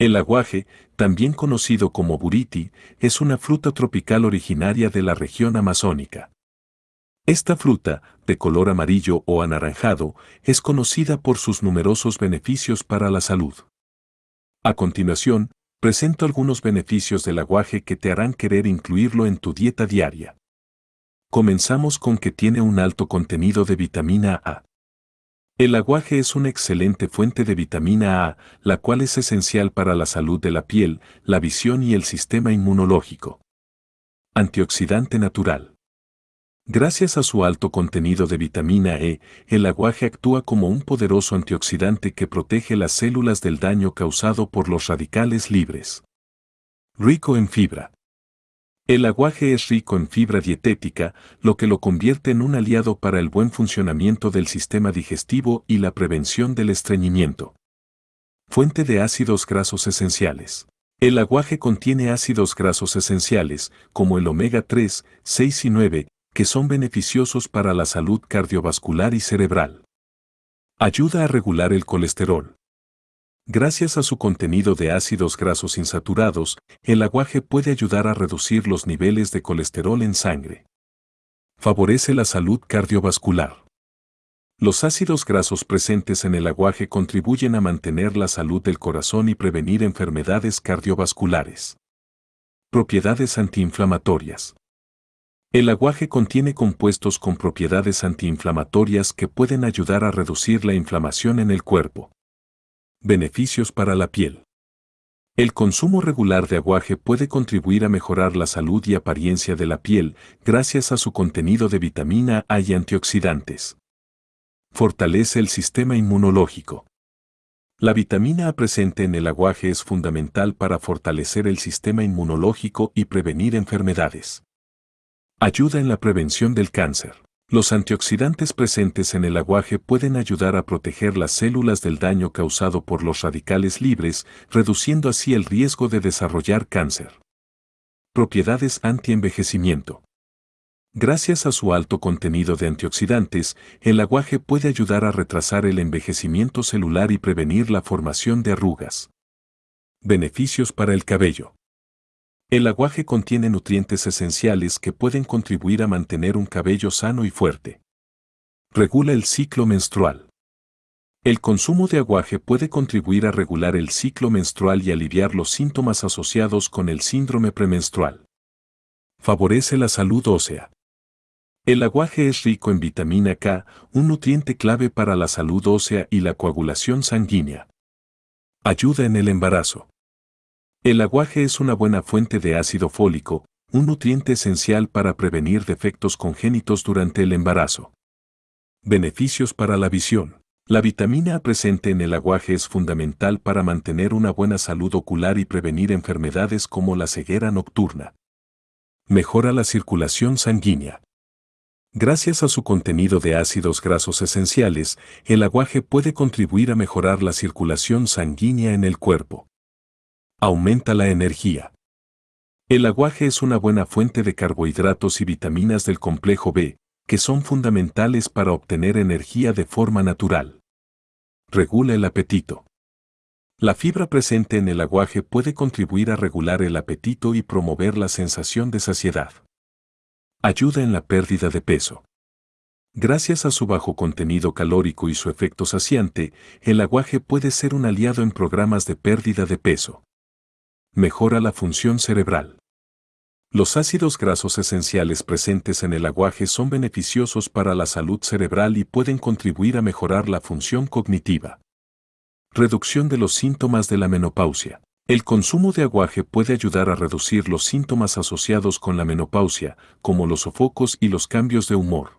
El aguaje, también conocido como buriti, es una fruta tropical originaria de la región amazónica. Esta fruta, de color amarillo o anaranjado, es conocida por sus numerosos beneficios para la salud. A continuación, presento algunos beneficios del aguaje que te harán querer incluirlo en tu dieta diaria. Comenzamos con que tiene un alto contenido de vitamina A. El aguaje es una excelente fuente de vitamina A, la cual es esencial para la salud de la piel, la visión y el sistema inmunológico. Antioxidante natural. Gracias a su alto contenido de vitamina E, el aguaje actúa como un poderoso antioxidante que protege las células del daño causado por los radicales libres. Rico en fibra. El aguaje es rico en fibra dietética, lo que lo convierte en un aliado para el buen funcionamiento del sistema digestivo y la prevención del estreñimiento. Fuente de ácidos grasos esenciales. El aguaje contiene ácidos grasos esenciales, como el omega 3, 6 y 9, que son beneficiosos para la salud cardiovascular y cerebral. Ayuda a regular el colesterol. Gracias a su contenido de ácidos grasos insaturados, el aguaje puede ayudar a reducir los niveles de colesterol en sangre. Favorece la salud cardiovascular. Los ácidos grasos presentes en el aguaje contribuyen a mantener la salud del corazón y prevenir enfermedades cardiovasculares. Propiedades antiinflamatorias. El aguaje contiene compuestos con propiedades antiinflamatorias que pueden ayudar a reducir la inflamación en el cuerpo. Beneficios para la piel. El consumo regular de aguaje puede contribuir a mejorar la salud y apariencia de la piel gracias a su contenido de vitamina A y antioxidantes. Fortalece el sistema inmunológico. La vitamina A presente en el aguaje es fundamental para fortalecer el sistema inmunológico y prevenir enfermedades. Ayuda en la prevención del cáncer. Los antioxidantes presentes en el aguaje pueden ayudar a proteger las células del daño causado por los radicales libres, reduciendo así el riesgo de desarrollar cáncer. Propiedades antienvejecimiento. Gracias a su alto contenido de antioxidantes, el aguaje puede ayudar a retrasar el envejecimiento celular y prevenir la formación de arrugas. Beneficios para el cabello. El aguaje contiene nutrientes esenciales que pueden contribuir a mantener un cabello sano y fuerte. Regula el ciclo menstrual. El consumo de aguaje puede contribuir a regular el ciclo menstrual y aliviar los síntomas asociados con el síndrome premenstrual. Favorece la salud ósea. El aguaje es rico en vitamina K, un nutriente clave para la salud ósea y la coagulación sanguínea. Ayuda en el embarazo. El aguaje es una buena fuente de ácido fólico, un nutriente esencial para prevenir defectos congénitos durante el embarazo. Beneficios para la visión. La vitamina A presente en el aguaje es fundamental para mantener una buena salud ocular y prevenir enfermedades como la ceguera nocturna. Mejora la circulación sanguínea. Gracias a su contenido de ácidos grasos esenciales, el aguaje puede contribuir a mejorar la circulación sanguínea en el cuerpo. Aumenta la energía. El aguaje es una buena fuente de carbohidratos y vitaminas del complejo B, que son fundamentales para obtener energía de forma natural. Regula el apetito. La fibra presente en el aguaje puede contribuir a regular el apetito y promover la sensación de saciedad. Ayuda en la pérdida de peso. Gracias a su bajo contenido calórico y su efecto saciante, el aguaje puede ser un aliado en programas de pérdida de peso. Mejora la función cerebral. Los ácidos grasos esenciales presentes en el aguaje son beneficiosos para la salud cerebral y pueden contribuir a mejorar la función cognitiva. Reducción de los síntomas de la menopausia. El consumo de aguaje puede ayudar a reducir los síntomas asociados con la menopausia, como los sofocos y los cambios de humor.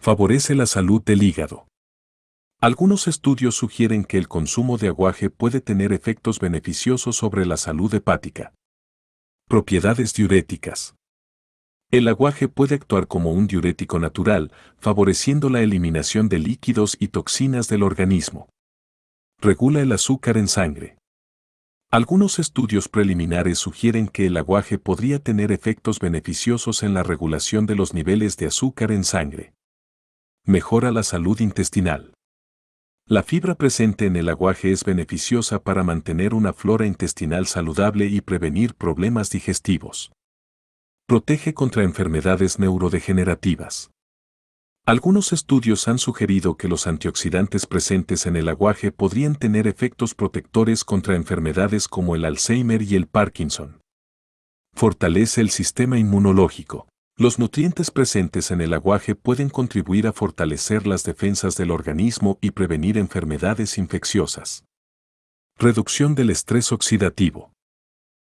Favorece la salud del hígado. Algunos estudios sugieren que el consumo de aguaje puede tener efectos beneficiosos sobre la salud hepática. Propiedades diuréticas. El aguaje puede actuar como un diurético natural, favoreciendo la eliminación de líquidos y toxinas del organismo. Regula el azúcar en sangre. Algunos estudios preliminares sugieren que el aguaje podría tener efectos beneficiosos en la regulación de los niveles de azúcar en sangre. Mejora la salud intestinal. La fibra presente en el aguaje es beneficiosa para mantener una flora intestinal saludable y prevenir problemas digestivos. Protege contra enfermedades neurodegenerativas. Algunos estudios han sugerido que los antioxidantes presentes en el aguaje podrían tener efectos protectores contra enfermedades como el Alzheimer y el Parkinson. Fortalece el sistema inmunológico. Los nutrientes presentes en el aguaje pueden contribuir a fortalecer las defensas del organismo y prevenir enfermedades infecciosas. Reducción del estrés oxidativo.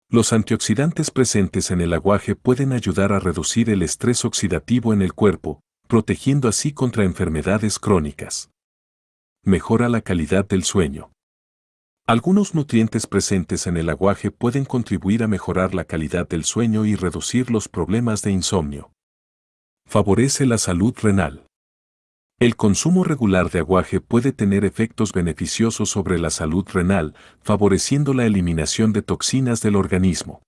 Los antioxidantes presentes en el aguaje pueden ayudar a reducir el estrés oxidativo en el cuerpo, protegiendo así contra enfermedades crónicas. Mejora la calidad del sueño. Algunos nutrientes presentes en el aguaje pueden contribuir a mejorar la calidad del sueño y reducir los problemas de insomnio. Favorece la salud renal. El consumo regular de aguaje puede tener efectos beneficiosos sobre la salud renal, favoreciendo la eliminación de toxinas del organismo.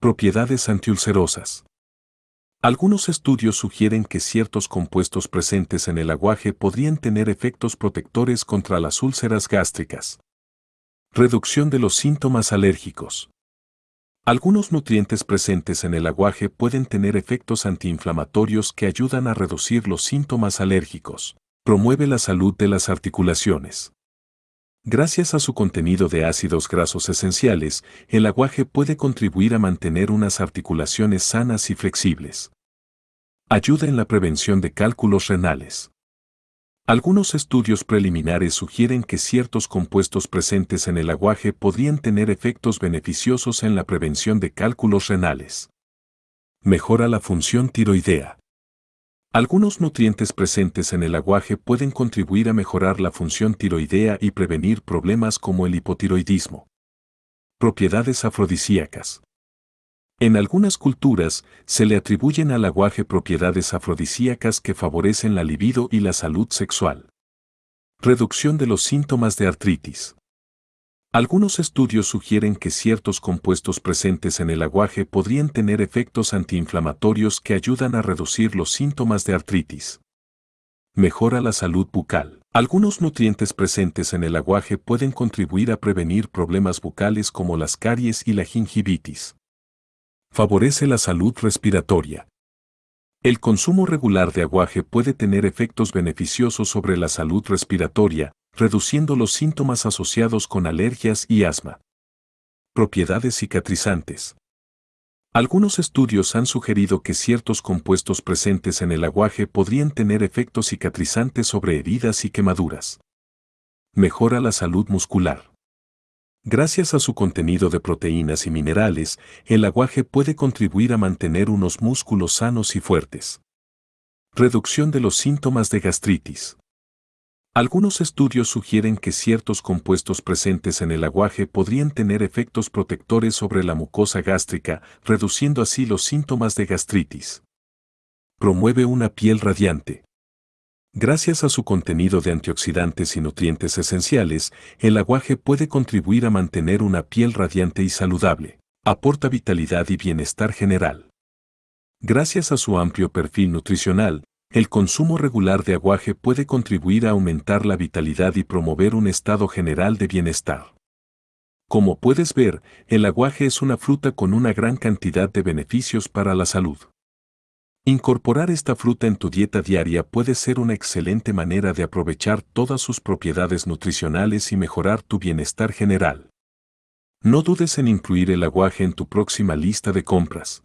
Propiedades antiulcerosas. Algunos estudios sugieren que ciertos compuestos presentes en el aguaje podrían tener efectos protectores contra las úlceras gástricas. Reducción de los síntomas alérgicos. Algunos nutrientes presentes en el aguaje pueden tener efectos antiinflamatorios que ayudan a reducir los síntomas alérgicos. Promueve la salud de las articulaciones. Gracias a su contenido de ácidos grasos esenciales, el aguaje puede contribuir a mantener unas articulaciones sanas y flexibles. Ayuda en la prevención de cálculos renales. Algunos estudios preliminares sugieren que ciertos compuestos presentes en el aguaje podrían tener efectos beneficiosos en la prevención de cálculos renales. Mejora la función tiroidea. Algunos nutrientes presentes en el aguaje pueden contribuir a mejorar la función tiroidea y prevenir problemas como el hipotiroidismo. Propiedades afrodisíacas. En algunas culturas, se le atribuyen al aguaje propiedades afrodisíacas que favorecen la libido y la salud sexual. Reducción de los síntomas de artritis. Algunos estudios sugieren que ciertos compuestos presentes en el aguaje podrían tener efectos antiinflamatorios que ayudan a reducir los síntomas de artritis. Mejora la salud bucal. Algunos nutrientes presentes en el aguaje pueden contribuir a prevenir problemas bucales como las caries y la gingivitis favorece la salud respiratoria. El consumo regular de aguaje puede tener efectos beneficiosos sobre la salud respiratoria, reduciendo los síntomas asociados con alergias y asma. Propiedades cicatrizantes. Algunos estudios han sugerido que ciertos compuestos presentes en el aguaje podrían tener efectos cicatrizantes sobre heridas y quemaduras. Mejora la salud muscular. Gracias a su contenido de proteínas y minerales, el aguaje puede contribuir a mantener unos músculos sanos y fuertes. Reducción de los síntomas de gastritis. Algunos estudios sugieren que ciertos compuestos presentes en el aguaje podrían tener efectos protectores sobre la mucosa gástrica, reduciendo así los síntomas de gastritis. Promueve una piel radiante. Gracias a su contenido de antioxidantes y nutrientes esenciales, el aguaje puede contribuir a mantener una piel radiante y saludable. Aporta vitalidad y bienestar general. Gracias a su amplio perfil nutricional, el consumo regular de aguaje puede contribuir a aumentar la vitalidad y promover un estado general de bienestar. Como puedes ver, el aguaje es una fruta con una gran cantidad de beneficios para la salud. Incorporar esta fruta en tu dieta diaria puede ser una excelente manera de aprovechar todas sus propiedades nutricionales y mejorar tu bienestar general. No dudes en incluir el aguaje en tu próxima lista de compras.